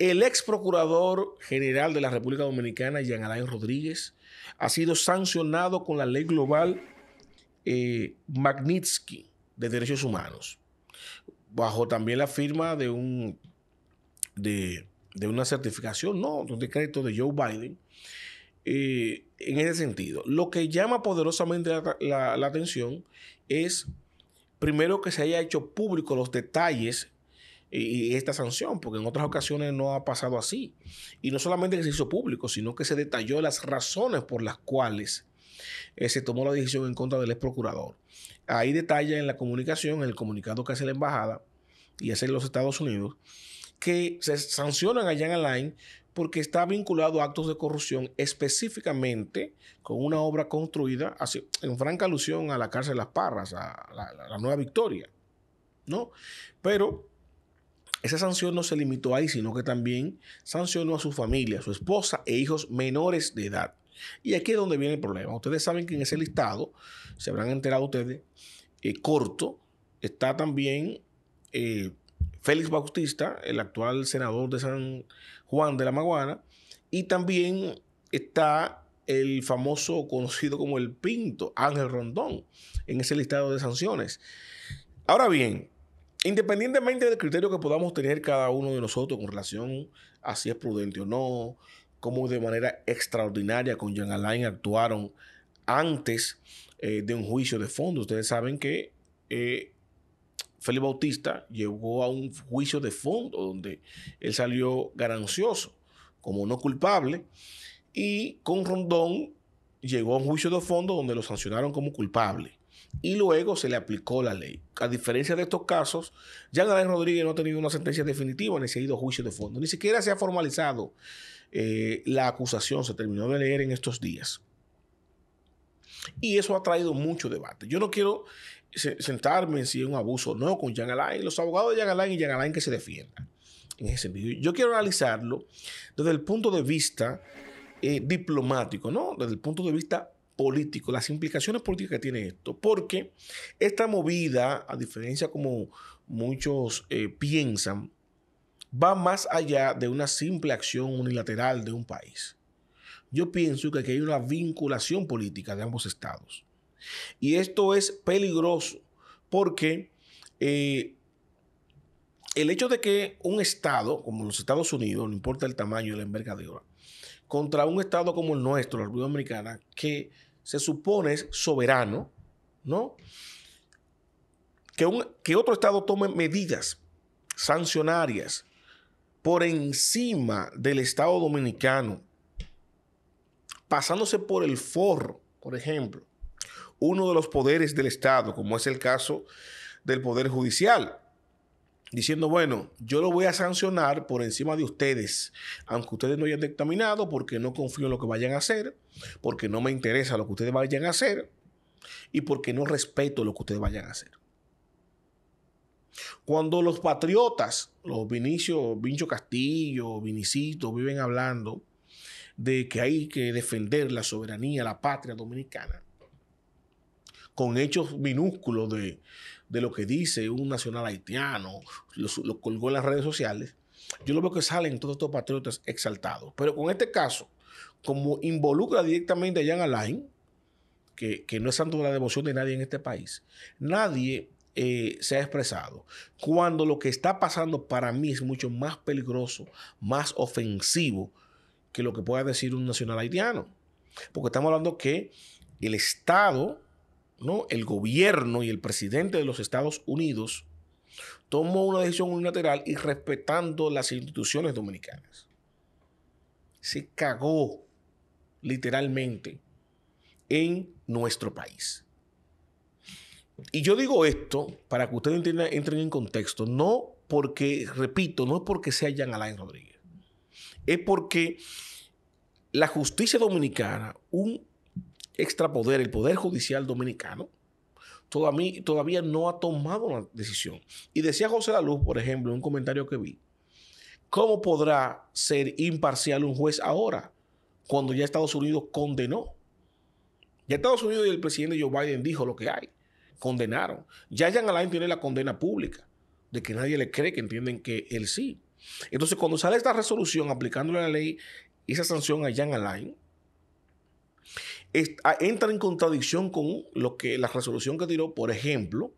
El ex procurador general de la República Dominicana, Jean Alain Rodríguez, ha sido sancionado con la ley global eh, Magnitsky de Derechos Humanos, bajo también la firma de, un, de, una certificación, no, de un decreto de Joe Biden. Eh, en ese sentido, lo que llama poderosamente la, la atención es, primero, que se haya hecho público los detalles y esta sanción, porque en otras ocasiones no ha pasado así. Y no solamente que se hizo público, sino que se detalló las razones por las cuales eh, se tomó la decisión en contra del ex procurador. hay detalla en la comunicación, en el comunicado que hace la embajada y hace los Estados Unidos, que se sancionan a Jan Alain porque está vinculado a actos de corrupción específicamente con una obra construida en franca alusión a la cárcel de Las Parras, a la, la Nueva Victoria. ¿no? Pero esa sanción no se limitó ahí, sino que también sancionó a su familia, su esposa e hijos menores de edad. Y aquí es donde viene el problema. Ustedes saben que en ese listado, se habrán enterado ustedes, eh, corto, está también eh, Félix Bautista, el actual senador de San Juan de la Maguana, y también está el famoso conocido como el Pinto, Ángel Rondón, en ese listado de sanciones. Ahora bien, independientemente del criterio que podamos tener cada uno de nosotros con relación a si es prudente o no, cómo de manera extraordinaria con Jean Alain actuaron antes eh, de un juicio de fondo. Ustedes saben que eh, Felipe Bautista llegó a un juicio de fondo donde él salió ganancioso como no culpable y con Rondón llegó a un juicio de fondo donde lo sancionaron como culpable y luego se le aplicó la ley. A diferencia de estos casos, Jean Alain Rodríguez no ha tenido una sentencia definitiva ni se ha ido a juicio de fondo. Ni siquiera se ha formalizado eh, la acusación, se terminó de leer en estos días. Y eso ha traído mucho debate. Yo no quiero sentarme en si es un abuso o no con Jean Alain, los abogados de Jean Alain y Jean Alain que se defiendan. En ese sentido, yo quiero analizarlo desde el punto de vista eh, diplomático, ¿no? Desde el punto de vista político las implicaciones políticas que tiene esto, porque esta movida, a diferencia como muchos eh, piensan, va más allá de una simple acción unilateral de un país. Yo pienso que aquí hay una vinculación política de ambos estados. Y esto es peligroso porque eh, el hecho de que un estado, como los Estados Unidos, no importa el tamaño y la envergadura, contra un estado como el nuestro, la República Americana, que se supone soberano, ¿no? Que, un, que otro Estado tome medidas sancionarias por encima del Estado dominicano, pasándose por el forro, por ejemplo, uno de los poderes del Estado, como es el caso del Poder Judicial diciendo, bueno, yo lo voy a sancionar por encima de ustedes, aunque ustedes no hayan dictaminado, porque no confío en lo que vayan a hacer, porque no me interesa lo que ustedes vayan a hacer y porque no respeto lo que ustedes vayan a hacer. Cuando los patriotas, los Vinicio, Vincho Castillo, Vinicito, viven hablando de que hay que defender la soberanía, la patria dominicana, con hechos minúsculos de, lo que dice un nacional haitiano, lo, colgó en las redes sociales, yo lo veo que salen todos estos patriotas exaltados. Pero con este caso, como involucra directamente a Jan Alain, que, no es santo de la devoción de nadie en este país, nadie eh, se ha expresado. Cuando lo que está pasando para mí es mucho más peligroso, más ofensivo que lo que pueda decir un nacional haitiano. Porque estamos hablando que el Estado el gobierno y el presidente de los Estados Unidos tomó una decisión unilateral y respetando las instituciones dominicanas. Se cagó literalmente en nuestro país. Y yo digo esto para que ustedes entren en contexto, no porque, repito, no es porque sea Jean Alain Rodríguez, es porque la justicia dominicana, un extrapoder, el Poder Judicial Dominicano, todavía, todavía no ha tomado una decisión. Y decía José La Luz, por ejemplo, en un comentario que vi, ¿cómo podrá ser imparcial un juez ahora cuando ya Estados Unidos condenó? Ya Estados Unidos y el presidente Joe Biden dijo lo que hay, condenaron. Ya Jan Alain tiene la condena pública de que nadie le cree que entienden que él sí. Entonces, cuando sale esta resolución aplicándole la ley, esa sanción a Jan Alain, Ah, entra en contradicción con lo que, la resolución que tiró, por ejemplo,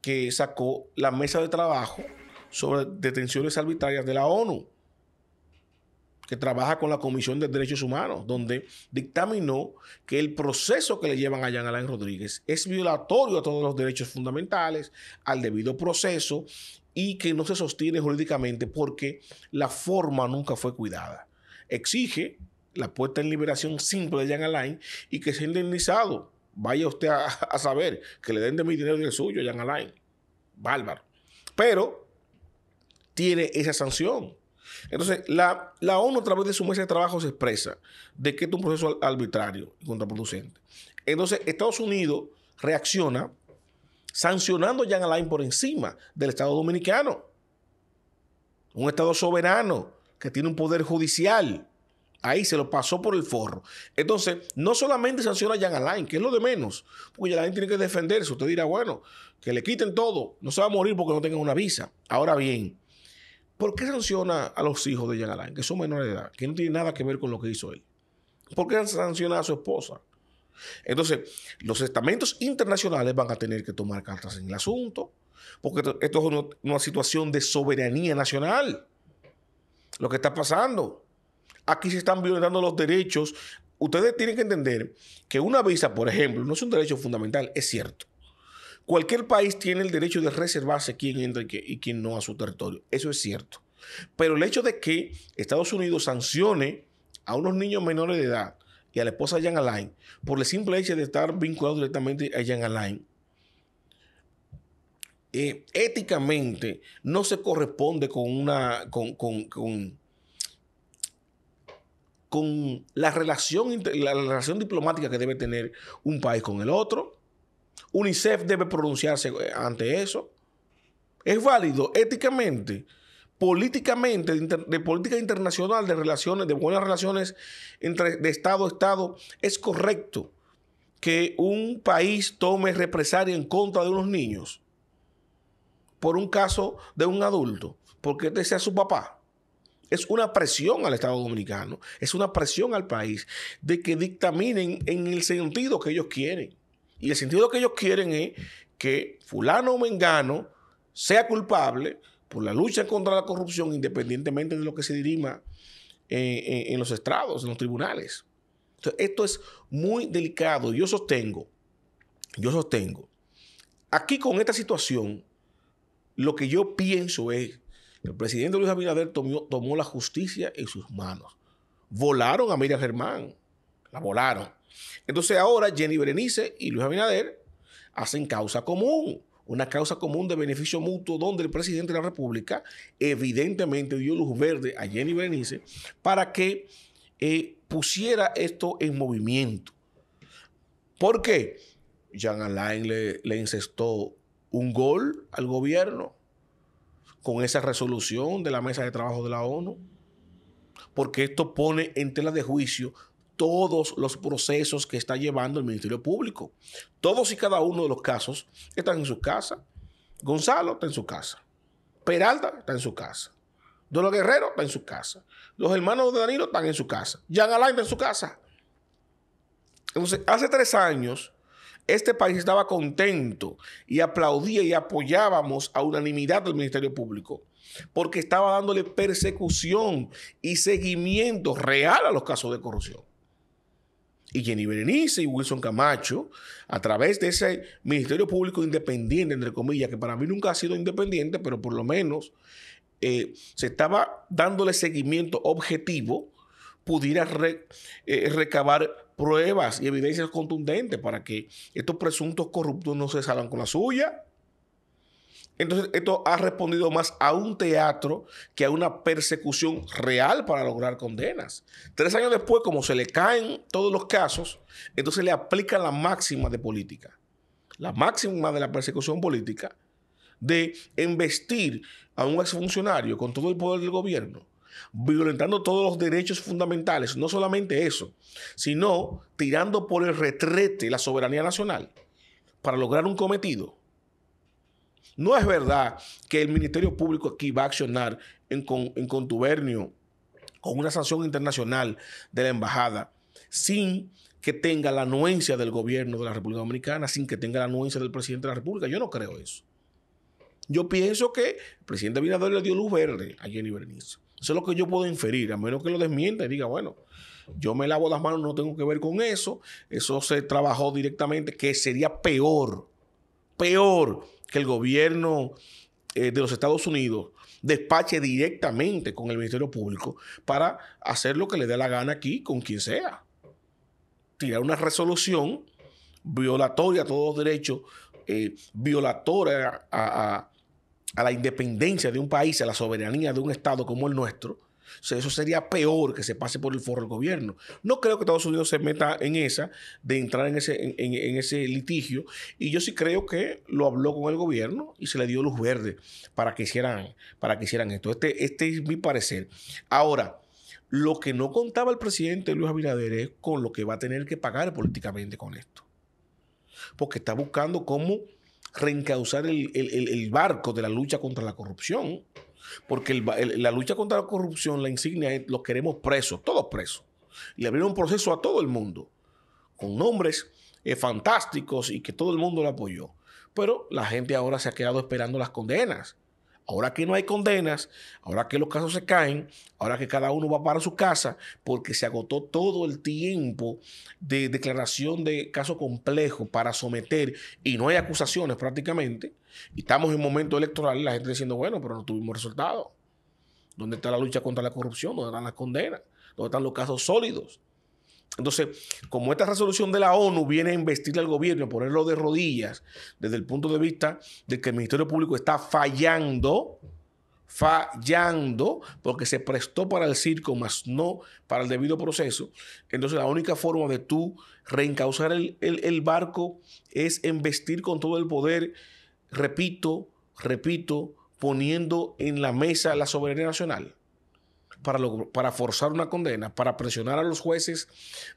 que sacó la mesa de trabajo sobre detenciones arbitrarias de la ONU, que trabaja con la Comisión de Derechos Humanos, donde dictaminó que el proceso que le llevan a Jean Alain Rodríguez es violatorio a todos los derechos fundamentales, al debido proceso y que no se sostiene jurídicamente porque la forma nunca fue cuidada. Exige la puesta en liberación simple de Jan Alain y que sea indemnizado. Vaya usted a, saber que le den de mi dinero y del suyo, Jan Alain. Bárbaro. Pero tiene esa sanción. Entonces, la, la, ONU a través de su mesa de trabajo se expresa de que es un proceso arbitrario y contraproducente. Entonces, Estados Unidos reacciona sancionando a Jan Alain por encima del Estado dominicano. Un Estado soberano que tiene un poder judicial Ahí se lo pasó por el forro. Entonces, no solamente sanciona a Jan Alain, que es lo de menos, porque Jan Alain tiene que defenderse. Usted dirá, bueno, que le quiten todo, no se va a morir porque no tenga una visa. Ahora bien, ¿por qué sanciona a los hijos de Jan Alain, que son menores de edad, que no tienen nada que ver con lo que hizo él? ¿Por qué sanciona a su esposa? Entonces, los estamentos internacionales van a tener que tomar cartas en el asunto, porque esto es una situación de soberanía nacional, lo que está pasando. Aquí se están violando los derechos. Ustedes tienen que entender que una visa, por ejemplo, no es un derecho fundamental, es cierto. Cualquier país tiene el derecho de reservarse quién entra y, quién no a su territorio. Eso es cierto. Pero el hecho de que Estados Unidos sancione a unos niños menores de edad y a la esposa de Jean Alain por el simple hecho de estar vinculado directamente a Jean Alain, eh, éticamente no se corresponde con una, con la relación, la relación diplomática que debe tener un país con el otro. UNICEF debe pronunciarse eh, ante eso. Es válido éticamente, políticamente, de, política internacional, de relaciones, de buenas relaciones entre, de Estado a Estado. Es correcto que un país tome represalia en contra de unos niños por un caso de un adulto, porque este sea su papá. Es una presión al Estado Dominicano, es una presión al país de que dictaminen en el sentido que ellos quieren. Y el sentido que ellos quieren es que fulano o mengano sea culpable por la lucha contra la corrupción independientemente de lo que se dirima eh, eh, en, los estrados, en los tribunales. esto es muy delicado. Yo sostengo, yo sostengo, aquí con esta situación, lo que yo pienso es el presidente Luis Abinader tomó, la justicia en sus manos. Volaron a Miriam Germán, la volaron. Entonces ahora Jenny Berenice y Luis Abinader hacen causa común, una causa común de beneficio mutuo donde el presidente de la República evidentemente dio luz verde a Jenny Berenice para que eh, pusiera esto en movimiento. ¿Por qué? Jean Alain le, le incestó un gol al gobierno con esa resolución de la mesa de trabajo de la ONU, porque esto pone en tela de juicio todos los procesos que está llevando el Ministerio Público. Todos y cada uno de los casos están en su casa. Gonzalo está en su casa. Peralta está en su casa. Dolo Guerrero está en su casa. Los hermanos de Danilo están en su casa. Jean Alain está en su casa. Entonces, hace tres años, este país estaba contento y aplaudía y apoyábamos a unanimidad del Ministerio Público porque estaba dándole persecución y seguimiento real a los casos de corrupción. Y Jenny Berenice y Wilson Camacho, a través de ese Ministerio Público independiente, entre comillas, que para mí nunca ha sido independiente, pero por lo menos eh, se estaba dándole seguimiento objetivo, pudiera eh, recabar pruebas y evidencias contundentes para que estos presuntos corruptos no se salgan con la suya. Entonces, esto ha respondido más a un teatro que a una persecución real para lograr condenas. Tres años después, como se le caen todos los casos, entonces le aplican la máxima de política, la máxima de la persecución política, de investir a un exfuncionario con todo el poder del gobierno violentando todos los derechos fundamentales, no solamente eso, sino tirando por el retrete la soberanía nacional para lograr un cometido. No es verdad que el Ministerio Público aquí va a accionar en, contubernio con una sanción internacional de la embajada sin que tenga la anuencia del gobierno de la República Dominicana, sin que tenga la anuencia del presidente de la República. Yo no creo eso. Yo pienso que el presidente Abinader le dio luz verde a Jenny Bernice. Eso es lo que yo puedo inferir, a menos que lo desmienta y diga, bueno, yo me lavo las manos, no tengo que ver con eso. Eso se trabajó directamente, que sería peor, peor que el gobierno eh, de los Estados Unidos despache directamente con el Ministerio Público para hacer lo que le dé la gana aquí con quien sea. Tirar una resolución violatoria a todos los derechos, eh, violatoria a, a la independencia de un país, a la soberanía de un Estado como el nuestro, eso sería peor que se pase por el foro del gobierno. No creo que Estados Unidos se meta en esa, de entrar en ese, en, ese litigio. Y yo sí creo que lo habló con el gobierno y se le dio luz verde para que hicieran, para que hicieran esto. Este, este es mi parecer. Ahora, lo que no contaba el presidente Luis Abinader es con lo que va a tener que pagar políticamente con esto. Porque está buscando cómo reencauzar el, barco de la lucha contra la corrupción. Porque la lucha contra la corrupción, la insignia es los queremos presos, todos presos. Y le abrieron un proceso a todo el mundo, con nombres eh, fantásticos y que todo el mundo lo apoyó. Pero la gente ahora se ha quedado esperando las condenas. Ahora que no hay condenas, ahora que los casos se caen, ahora que cada uno va para su casa, porque se agotó todo el tiempo de declaración de caso complejo para someter y no hay acusaciones prácticamente, y estamos en momento electoral la gente diciendo, bueno, pero no tuvimos resultados. ¿Dónde está la lucha contra la corrupción? ¿Dónde están las condenas? ¿Dónde están los casos sólidos? Entonces, como esta resolución de la ONU viene a investirle al gobierno, a ponerlo de rodillas desde el punto de vista de que el Ministerio Público está fallando, fallando, porque se prestó para el circo, más no para el debido proceso, entonces la única forma de tú reencauzar el, el barco es investir con todo el poder, repito, repito, poniendo en la mesa la soberanía nacional para, forzar una condena, para presionar a los jueces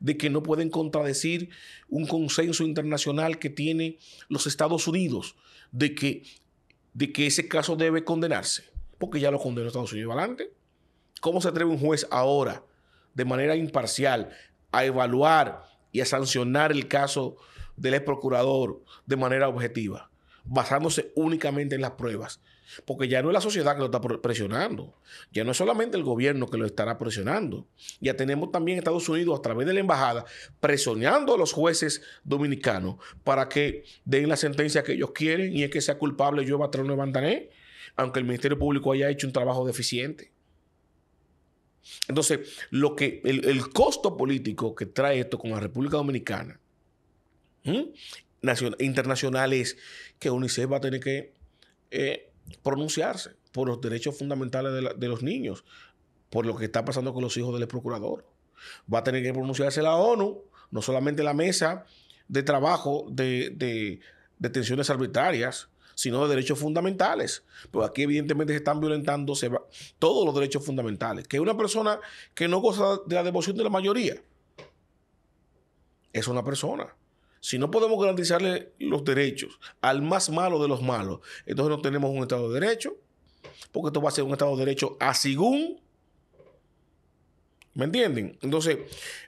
de que no pueden contradecir un consenso internacional que tienen los Estados Unidos de que, ese caso debe condenarse, porque ya lo condenó Estados Unidos adelante. ¿Cómo se atreve un juez ahora, de manera imparcial, a evaluar y a sancionar el caso del ex procurador de manera objetiva, basándose únicamente en las pruebas? Porque ya no es la sociedad que lo está presionando, ya no es solamente el gobierno que lo estará presionando. Ya tenemos también Estados Unidos a través de la embajada presionando a los jueces dominicanos para que den la sentencia que ellos quieren y es que sea culpable yo, Batrón de Bandané, aunque el Ministerio Público haya hecho un trabajo deficiente. Entonces, lo que, el, costo político que trae esto con la República Dominicana Nacional, internacional es que UNICEF va a tener que eh, pronunciarse por los derechos fundamentales de, los niños, por lo que está pasando con los hijos del procurador. Va a tener que pronunciarse la ONU, no solamente la mesa de trabajo de, detenciones arbitrarias, sino de derechos fundamentales. pero aquí evidentemente se están violentando todos los derechos fundamentales. Que una persona que no goza de la devoción de la mayoría es una persona si no podemos garantizarle los derechos al más malo de los malos, entonces no tenemos un Estado de Derecho, porque esto va a ser un Estado de Derecho a según. ¿Me entienden? Entonces,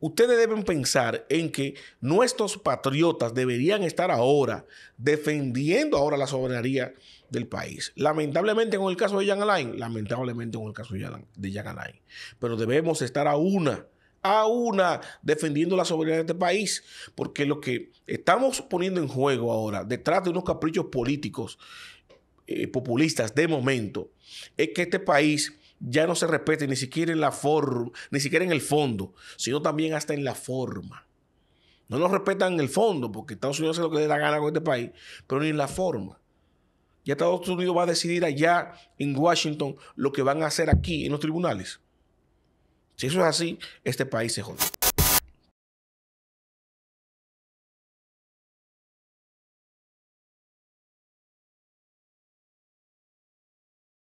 ustedes deben pensar en que nuestros patriotas deberían estar ahora defendiendo ahora la soberanía del país. Lamentablemente con el caso de Jan Alain, lamentablemente con el caso de Jan Alain, pero debemos estar a una a una defendiendo la soberanía de este país, porque lo que estamos poniendo en juego ahora, detrás de unos caprichos políticos eh, populistas de momento, es que este país ya no se respete ni siquiera en la forma, ni siquiera en el fondo, sino también hasta en la forma. No nos respetan en el fondo, porque Estados Unidos hace lo que le da gana con este país, pero ni en la forma. Ya Estados Unidos va a decidir allá en Washington lo que van a hacer aquí en los tribunales. Si eso es así, este país se jodió.